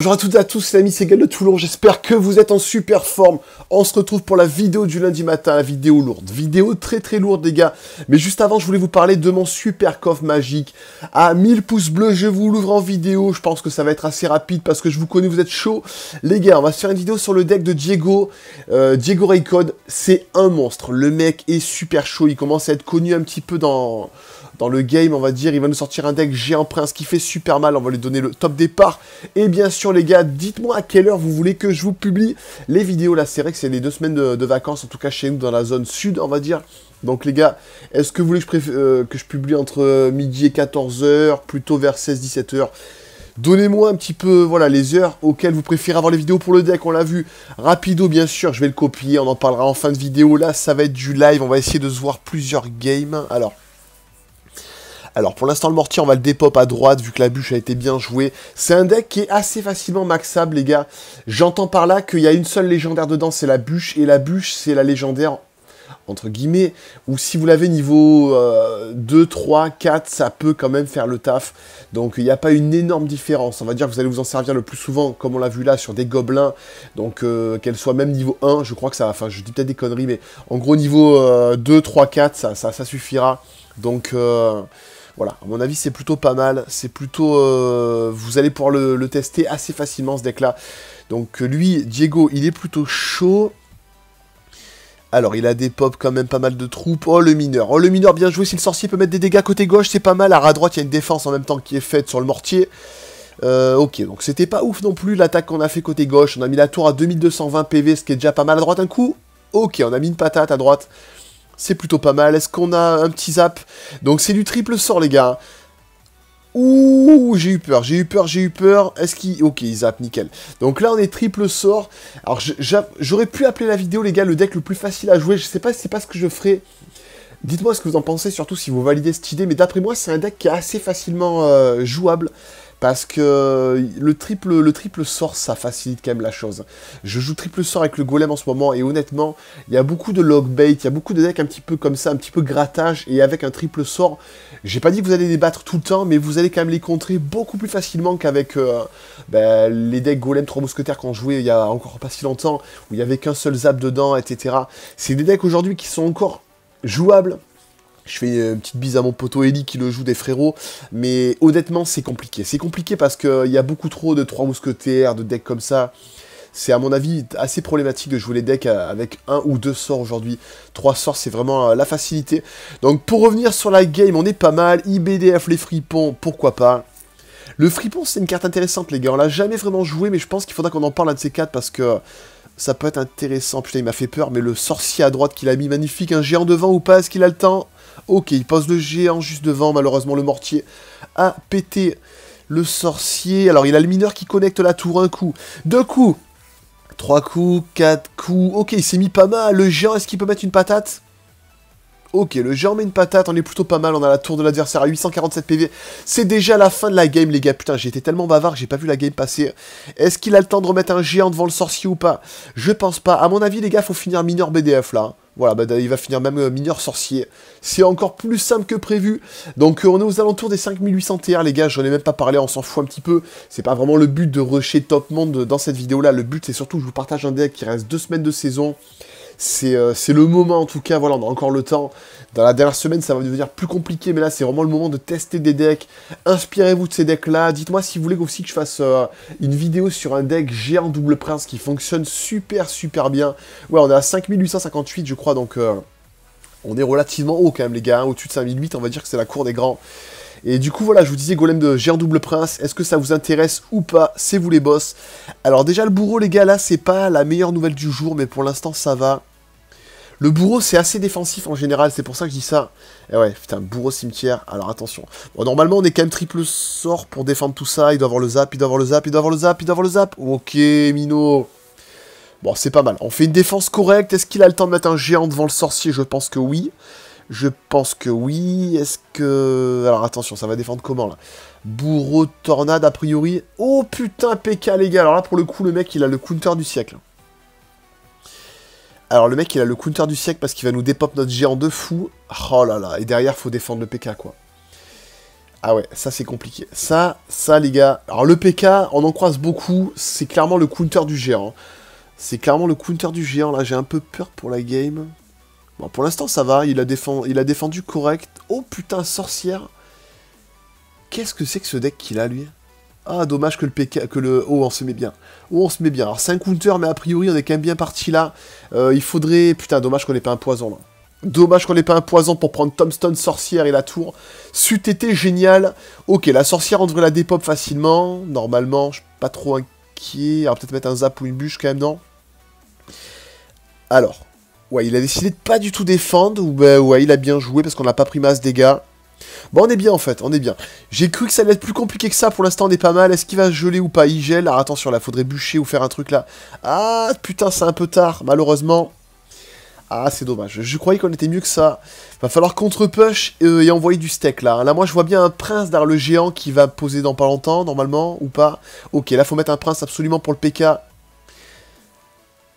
Bonjour à toutes et à tous, c'est l'ami de Toulon, j'espère que vous êtes en super forme. On se retrouve pour la vidéo du lundi matin, la vidéo lourde. Vidéo très très lourde les gars. Mais juste avant, je voulais vous parler de mon super coffre magique. À 1000 pouces bleus, je vous l'ouvre en vidéo, je pense que ça va être assez rapide parce que je vous connais, vous êtes chaud. Les gars, on va se faire une vidéo sur le deck de Diego, euh, Diego Raycode. C'est un monstre, le mec est super chaud, il commence à être connu un petit peu dans dans le game, on va dire. Il va nous sortir un deck géant prince qui fait super mal. On va lui donner le top départ. Et bien sûr, les gars, dites-moi à quelle heure vous voulez que je vous publie les vidéos. Là, c'est vrai que c'est les deux semaines de, vacances, en tout cas chez nous, dans la zone sud, on va dire. Donc les gars, est-ce que vous voulez que je, euh, publie entre midi et 14h, plutôt vers 16-17h Donnez-moi un petit peu voilà, les heures auxquelles vous préférez avoir les vidéos pour le deck, on l'a vu. Rapido, bien sûr, je vais le copier, on en parlera en fin de vidéo. Là, ça va être du live, on va essayer de se voir plusieurs games. Alors, alors pour l'instant, le mortier, on va le dépop à droite, vu que la bûche a été bien jouée. C'est un deck qui est assez facilement maxable, les gars. J'entends par là qu'il y a une seule légendaire dedans, c'est la bûche, et la bûche, c'est la légendaire entre guillemets, ou si vous l'avez niveau 2, 3, 4, ça peut quand même faire le taf. Donc il n'y a pas une énorme différence. On va dire que vous allez vous en servir le plus souvent, comme on l'a vu là, sur des gobelins. Donc euh, qu'elle soit même niveau 1, je crois que ça... Enfin, je dis peut-être des conneries, mais en gros niveau 2, 3, 4, ça, ça, ça suffira. Donc... Euh, voilà, à mon avis, c'est plutôt pas mal. C'est plutôt... Euh, vous allez pouvoir le, tester assez facilement, ce deck-là. Donc euh, lui, Diego, il est plutôt chaud. Alors, il a des pop quand même pas mal de troupes. Oh, le mineur. Oh, le mineur, bien joué. Si le sorcier peut mettre des dégâts côté gauche, c'est pas mal. Alors, à droite, il y a une défense en même temps qui est faite sur le mortier. Euh, ok, donc c'était pas ouf non plus l'attaque qu'on a fait côté gauche. On a mis la tour à 2220 PV, ce qui est déjà pas mal. À droite, un coup. Ok, on a mis une patate à droite. C'est plutôt pas mal. Est-ce qu'on a un petit zap Donc c'est du triple sort, les gars. Ouh, j'ai eu peur, j'ai eu peur, j'ai eu peur. Est-ce qu'il... Ok, il zap, nickel. Donc là, on est triple sort. Alors, j'aurais pu appeler la vidéo, les gars, le deck le plus facile à jouer. Je sais pas si c'est pas ce que je ferai. Dites-moi ce que vous en pensez, surtout si vous validez cette idée. Mais d'après moi, c'est un deck qui est assez facilement euh, jouable. Parce que euh, le triple, le triple sort, ça facilite quand même la chose. Je joue triple sort avec le golem en ce moment, et honnêtement, il y a beaucoup de log bait, il y a beaucoup de decks un petit peu comme ça, un petit peu grattage, et avec un triple sort, j'ai pas dit que vous allez les battre tout le temps, mais vous allez quand même les contrer beaucoup plus facilement qu'avec euh, ben, les decks golem 3 mousquetaires qu'on jouait il y a encore pas si longtemps, où il y avait qu'un seul zap dedans, etc. C'est des decks aujourd'hui qui sont encore jouables, je fais euh, une petite bise à mon poteau Ellie qui le joue des frérots. Mais honnêtement, c'est compliqué. C'est compliqué parce qu'il euh, y a beaucoup trop de trois mousquetaires, de decks comme ça. C'est à mon avis assez problématique de jouer les decks euh, avec un ou deux sorts aujourd'hui. Trois sorts, c'est vraiment la facilité. Donc pour revenir sur la game, on est pas mal. IBDF, les fripons, pourquoi pas. Le fripon, c'est une carte intéressante, les gars. On l'a jamais vraiment joué, mais je pense qu'il faudra qu'on en parle un de ces quatre parce que ça peut être intéressant. Putain, il m'a fait peur, mais le sorcier à droite qu'il a mis, magnifique. Un géant devant ou pas Est-ce qu'il a le temps Ok, il pose le géant juste devant, malheureusement le mortier a pété le sorcier. Alors il a le mineur qui connecte la tour un coup, deux coups, trois coups, quatre coups. Ok, il s'est mis pas mal. Le géant, est-ce qu'il peut mettre une patate Ok, le géant met une patate, on est plutôt pas mal, on a la tour de l'adversaire à 847 PV. C'est déjà la fin de la game, les gars. Putain, j'ai été tellement bavard j'ai pas vu la game passer. Est-ce qu'il a le temps de remettre un géant devant le sorcier ou pas Je pense pas. À mon avis, les gars, faut finir mineur BDF, là. Voilà, bah, il va finir même euh, mineur sorcier. C'est encore plus simple que prévu. Donc euh, on est aux alentours des 5800 TR, les gars. J'en ai même pas parlé, on s'en fout un petit peu. C'est pas vraiment le but de rusher top monde dans cette vidéo-là. Le but, c'est surtout que je vous partage un deck qui reste deux semaines de saison. C'est euh, le moment en tout cas, voilà, on a encore le temps. Dans la dernière semaine, ça va devenir plus compliqué, mais là, c'est vraiment le moment de tester des decks. Inspirez-vous de ces decks-là. Dites-moi si vous voulez aussi que je fasse euh, une vidéo sur un deck géant double prince qui fonctionne super, super bien. Ouais, on est à 5858, je crois, donc euh, on est relativement haut quand même, les gars. Hein, au-dessus de 5008, on va dire que c'est la cour des grands. Et du coup, voilà, je vous disais Golem de Géant Double Prince, est-ce que ça vous intéresse ou pas C'est vous les boss. Alors déjà, le bourreau, les gars, là, c'est pas la meilleure nouvelle du jour, mais pour l'instant, ça va. Le bourreau, c'est assez défensif en général, c'est pour ça que je dis ça. Et eh ouais, putain, bourreau cimetière, alors attention. Bon, normalement, on est quand même triple sort pour défendre tout ça. Il doit avoir le zap, il doit avoir le zap, il doit avoir le zap, il doit avoir le zap. Ok, Mino. Bon, c'est pas mal. On fait une défense correcte. Est-ce qu'il a le temps de mettre un géant devant le sorcier Je pense que oui. Je pense que oui. Est-ce que... Alors attention, ça va défendre comment là Bourreau, tornade, a priori. Oh putain, PK les gars. Alors là, pour le coup, le mec, il a le counter du siècle. Alors le mec il a le counter du siècle parce qu'il va nous dépop notre géant de fou. Oh là là, et derrière faut défendre le PK quoi. Ah ouais, ça c'est compliqué. Ça, ça les gars. Alors le PK, on en croise beaucoup, c'est clairement le counter du géant. C'est clairement le counter du géant, là j'ai un peu peur pour la game. Bon pour l'instant ça va, il a, il a défendu correct. Oh putain, sorcière Qu'est-ce que c'est que ce deck qu'il a lui ah, dommage que le, PK, que le... Oh, on se met bien. Oh, on se met bien. Alors, c'est un counter, mais a priori, on est quand même bien parti là. Euh, il faudrait... Putain, dommage qu'on n'ait pas un poison, là. Dommage qu'on n'ait pas un poison pour prendre Tomstone Sorcière et la Tour. C'eût été génial. Ok, la Sorcière, on devrait la dépop facilement. Normalement, je suis pas trop inquiet. Alors, peut-être mettre un zap ou une bûche, quand même, non Alors... Ouais, il a décidé de pas du tout défendre. Ou bah, ouais, il a bien joué parce qu'on n'a pas pris masse dégâts. Bon, on est bien en fait, on est bien. J'ai cru que ça allait être plus compliqué que ça, pour l'instant on est pas mal. Est-ce qu'il va geler ou pas Il gèle. alors attention, là, faudrait bûcher ou faire un truc là. Ah, putain, c'est un peu tard, malheureusement. Ah, c'est dommage. Je croyais qu'on était mieux que ça. Va falloir contre-push et euh, envoyer du steak, là. Là, moi, je vois bien un prince d'art le géant qui va poser dans pas longtemps, normalement, ou pas. Ok, là, faut mettre un prince absolument pour le PK.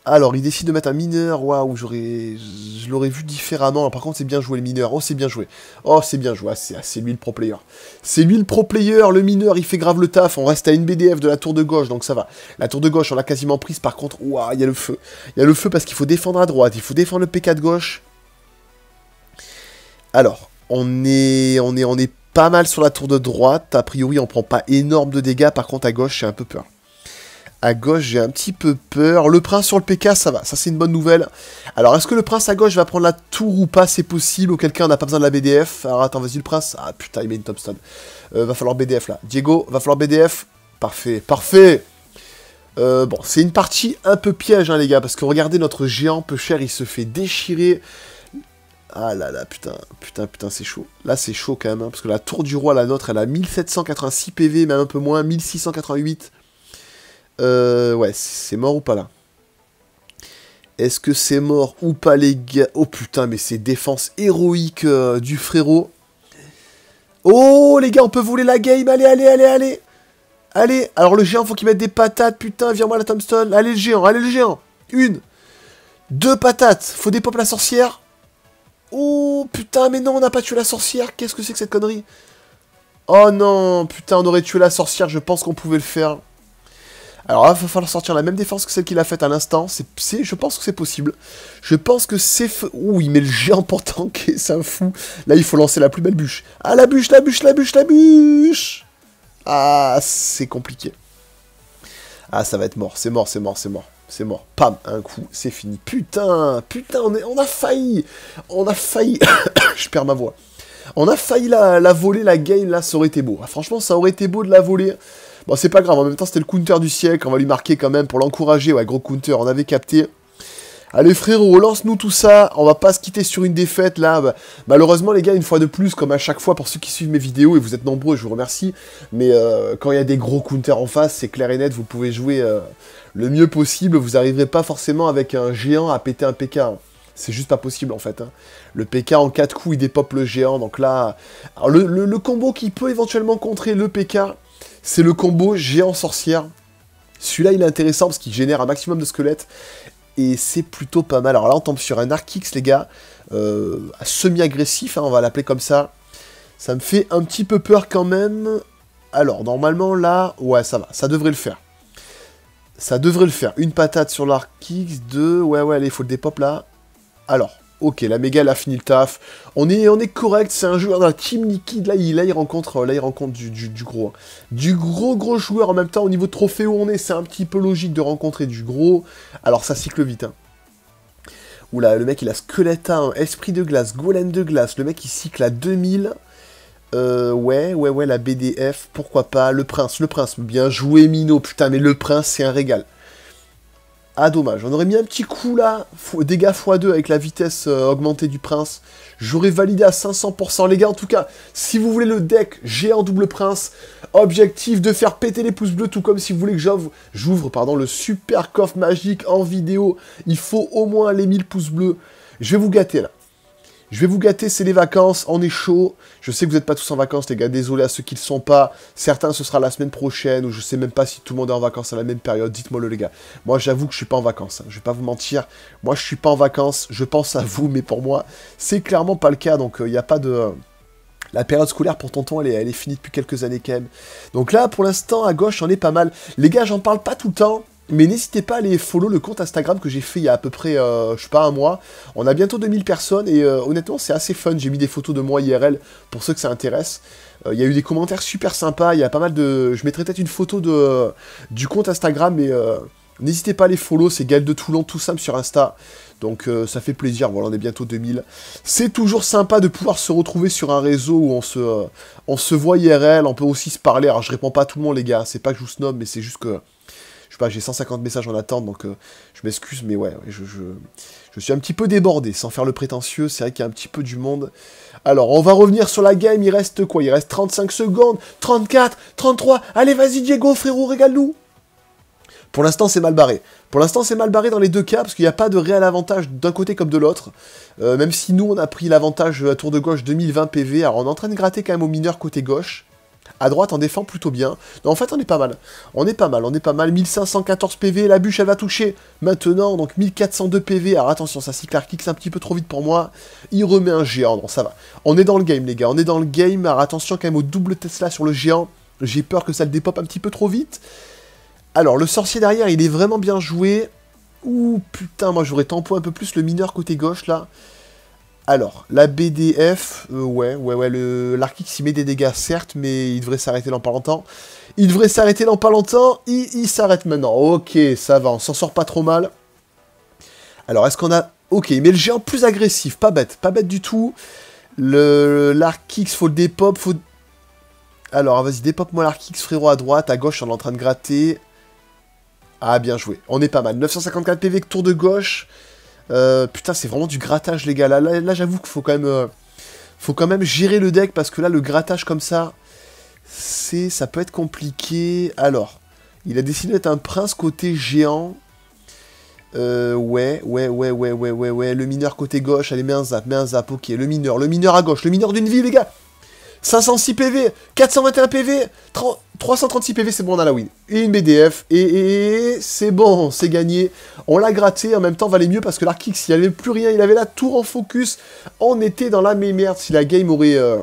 Alors, il décide de mettre un mineur. Waouh, j'aurais, je l'aurais vu différemment. Par contre, c'est bien joué le mineur. Oh, c'est bien joué. Oh, c'est bien joué. Ah, ah, c'est lui le pro player. C'est lui le pro player. Le mineur, il fait grave le taf. On reste à une BDF de la tour de gauche, donc ça va. La tour de gauche, on l'a quasiment prise. Par contre, waouh, il y a le feu. Il y a le feu parce qu'il faut défendre à droite. Il faut défendre le PK de gauche. Alors, on est, on est, on est pas mal sur la tour de droite. A priori, on prend pas énorme de dégâts. Par contre, à gauche, c'est un peu peur à gauche, j'ai un petit peu peur. Le prince sur le PK, ça va, ça c'est une bonne nouvelle. Alors, est-ce que le prince à gauche va prendre la tour ou pas C'est possible, Ou quelqu'un n'a pas besoin de la BDF. Alors, attends, vas-y le prince. Ah putain, il met une topstone. Euh, va falloir BDF là. Diego, va falloir BDF. Parfait, parfait euh, bon, c'est une partie un peu piège, hein, les gars, parce que regardez, notre géant peu cher, il se fait déchirer. Ah là là, putain, putain, putain, c'est chaud. Là, c'est chaud quand même, hein, parce que la tour du roi, la nôtre, elle a 1786 PV, même un peu moins, 1688. Euh, ouais, c'est mort ou pas là Est-ce que c'est mort ou pas les gars Oh putain, mais c'est défense héroïque euh, du frérot. Oh les gars, on peut voler la game, allez, allez, allez, allez Allez, alors le géant, faut qu'il mette des patates, putain, viens-moi la Tombstone. Allez le géant, allez le géant Une Deux patates Faut des pop la sorcière Oh putain, mais non, on n'a pas tué la sorcière Qu'est-ce que c'est que cette connerie Oh non, putain, on aurait tué la sorcière, je pense qu'on pouvait le faire. Alors là, il va falloir sortir la même défense que celle qu'il a faite à l'instant. C'est, je pense que c'est possible. Je pense que c'est... Ouh, il met le géant pour tanker, c'est un fou. Là, il faut lancer la plus belle bûche. Ah, la bûche, la bûche, la bûche, la bûche Ah, c'est compliqué. Ah, ça va être mort, c'est mort, c'est mort, c'est mort. C'est mort. Pam, un coup, c'est fini. Putain, putain, on, a failli. On a failli. je perds ma voix. On a failli la, voler, la game, là, ça aurait été beau. Ah, franchement, ça aurait été beau de la voler. Bon, c'est pas grave, en même temps, c'était le counter du siècle, on va lui marquer quand même pour l'encourager. Ouais, gros counter, on avait capté. Allez frérot, lance-nous tout ça, on va pas se quitter sur une défaite là. Bah, malheureusement les gars, une fois de plus, comme à chaque fois pour ceux qui suivent mes vidéos, et vous êtes nombreux, je vous remercie, mais euh, quand il y a des gros counters en face, c'est clair et net, vous pouvez jouer euh, le mieux possible, vous arriverez pas forcément avec un géant à péter un PK. Hein. C'est juste pas possible en fait. Hein. Le PK en 4 coups, il dépop le géant, donc là... Alors, le combo qui peut éventuellement contrer le PK, c'est le combo géant sorcière. Celui-là, il est intéressant parce qu'il génère un maximum de squelettes. Et c'est plutôt pas mal. Alors là, on tombe sur un Arkix, les gars. Euh, semi-agressif, hein, on va l'appeler comme ça. Ça me fait un petit peu peur quand même. Alors, normalement, là, ouais, ça va. Ça devrait le faire. Ça devrait le faire. Une patate sur l'Arch-X, deux... Ouais, ouais, allez, il faut le dépop, là. Alors, ok, la méga, elle a fini le taf. On est, on est correct, c'est un joueur d'un team liquide. Là, il, là, il rencontre, rencontre du, gros. Hein. Du gros, gros joueur en même temps, au niveau trophée où on est, c'est un petit peu logique de rencontrer du gros. Alors, ça cycle vite. Hein. Oula, le mec, il a squelette hein. 1, esprit de glace, golem de glace. Le mec, il cycle à 2000. Euh, ouais, ouais, ouais, la BDF, pourquoi pas. Le prince, le prince, bien joué, Mino. Putain, mais le prince, c'est un régal. Ah dommage, on aurait mis un petit coup là, dégâts x2 avec la vitesse euh, augmentée du prince. J'aurais validé à 500%. Les gars, en tout cas, si vous voulez le deck géant double prince, objectif de faire péter les pouces bleus, tout comme si vous voulez que j'ouvre le super coffre magique en vidéo, il faut au moins les 1000 pouces bleus. Je vais vous gâter là. Je vais vous gâter, c'est les vacances, on est chaud. Je sais que vous n'êtes pas tous en vacances, les gars, désolé à ceux qui ne le sont pas. Certains, ce sera la semaine prochaine, ou je sais même pas si tout le monde est en vacances à la même période. Dites-moi le, les gars. Moi, j'avoue que je suis pas en vacances, je hein. je vais pas vous mentir. Moi, je suis pas en vacances, je pense à vous, mais pour moi, c'est clairement pas le cas, donc il euh, n'y a pas de... Euh, la période scolaire pour tonton, elle est, elle est, finie depuis quelques années quand même. Donc là, pour l'instant, à gauche, on est pas mal. Les gars, j'en parle pas tout le temps. Mais n'hésitez pas à aller follow le compte Instagram que j'ai fait il y a à peu près, euh, je sais pas, un mois. On a bientôt 2000 personnes et euh, honnêtement, c'est assez fun. J'ai mis des photos de moi IRL pour ceux que ça intéresse. Euh, il y a eu des commentaires super sympas. Il y a pas mal de. Je mettrai peut-être une photo de, du compte Instagram, mais n'hésitez pas à les follow. C'est Gal de Toulon, tout simple sur Insta. Donc ça fait plaisir. Voilà, on est bientôt 2000. C'est toujours sympa de pouvoir se retrouver sur un réseau où on se, on se voit IRL. On peut aussi se parler. Alors je réponds pas à tout le monde, les gars. C'est pas que je vous snob, mais c'est juste que je sais pas, j'ai 150 messages en attente, donc euh, je m'excuse, mais ouais, je, je, suis un petit peu débordé, sans faire le prétentieux, c'est vrai qu'il y a un petit peu du monde. Alors, on va revenir sur la game, il reste quoi Il reste 35 secondes, 34, 33, allez vas-y Diego, frérot, régale-nous pour l'instant, c'est mal barré. Pour l'instant, c'est mal barré dans les deux cas, parce qu'il n'y a pas de réel avantage d'un côté comme de l'autre. Euh, même si nous, on a pris l'avantage à tour de gauche 2020 PV, alors on est en train de gratter quand même au mineur côté gauche. À droite, on défend plutôt bien. en fait, on est pas mal. On est pas mal, on est pas mal. 1514 PV, la bûche, elle va toucher. Maintenant, donc 1402 PV. Alors attention, ça qui kick, un petit peu trop vite pour moi. Il remet un géant, non, ça va. On est dans le game, les gars, on est dans le game. Alors attention quand même au double Tesla sur le géant. J'ai peur que ça le dépop un petit peu trop vite. Alors, le sorcier derrière, il est vraiment bien joué. Ouh, putain, moi j'aurais tampon un peu plus le mineur côté gauche, là. Alors, la BDF, euh, ouais, ouais, ouais, le l'Arkix il met des dégâts, certes, mais il devrait s'arrêter dans pas longtemps. Il devrait s'arrêter dans pas longtemps, il, s'arrête maintenant. Ok, ça va, on s'en sort pas trop mal. Alors, est-ce qu'on a... Ok, mais le géant plus agressif, pas bête, pas bête du tout. Le l'Arkix, faut le dépop, faut... Alors, vas-y, dépop-moi l'Arkix, frérot, à droite, à gauche, on est en train de gratter. Ah, bien joué, on est pas mal. 954 PV, tour de gauche... Euh, putain, c'est vraiment du grattage, les gars. Là, là, j'avoue qu'il faut quand même... Euh, faut quand même gérer le deck, parce que là, le grattage comme ça, c'est... Ça peut être compliqué. Alors, il a décidé d'être un prince côté géant. Euh, ouais, ouais, ouais, ouais, ouais, ouais, ouais. Le mineur côté gauche, allez, mets un zap, mets un zap, ok. Le mineur, le mineur à gauche, le mineur d'une vie, les gars 506 PV, 421 PV, 30... 336 PV, c'est bon, on a la win. Et une BDF, et, c'est bon, c'est gagné. On l'a gratté, en même temps, valait mieux parce que l'Arkix, il n'y avait plus rien, il avait la tour en focus. On était dans la merde, si la game aurait... Euh,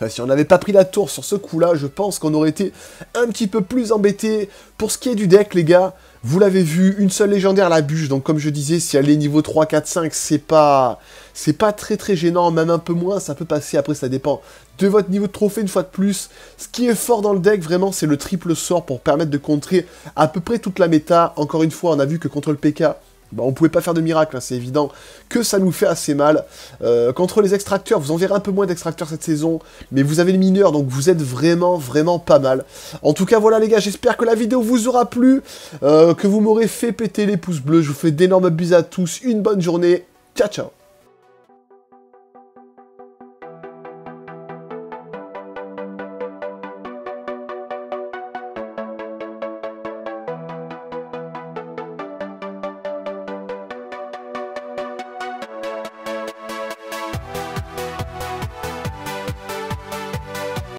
Enfin, si on n'avait pas pris la tour sur ce coup-là, je pense qu'on aurait été un petit peu plus embêté. Pour ce qui est du deck, les gars, vous l'avez vu, une seule légendaire la bûche. Donc, comme je disais, si elle est niveau 3, 4, 5, c'est pas... C'est pas très très gênant, même un peu moins, ça peut passer. Après, ça dépend de votre niveau de trophée une fois de plus. Ce qui est fort dans le deck, vraiment, c'est le triple sort pour permettre de contrer à peu près toute la méta. Encore une fois, on a vu que contre le PK, bah on pouvait pas faire de miracle, hein, c'est évident que ça nous fait assez mal. contre euh, les extracteurs, vous en verrez un peu moins d'extracteurs cette saison, mais vous avez les mineurs, donc vous êtes vraiment, vraiment pas mal. En tout cas, voilà les gars, j'espère que la vidéo vous aura plu, euh, que vous m'aurez fait péter les pouces bleus. Je vous fais d'énormes bisous à tous, une bonne journée, ciao ciao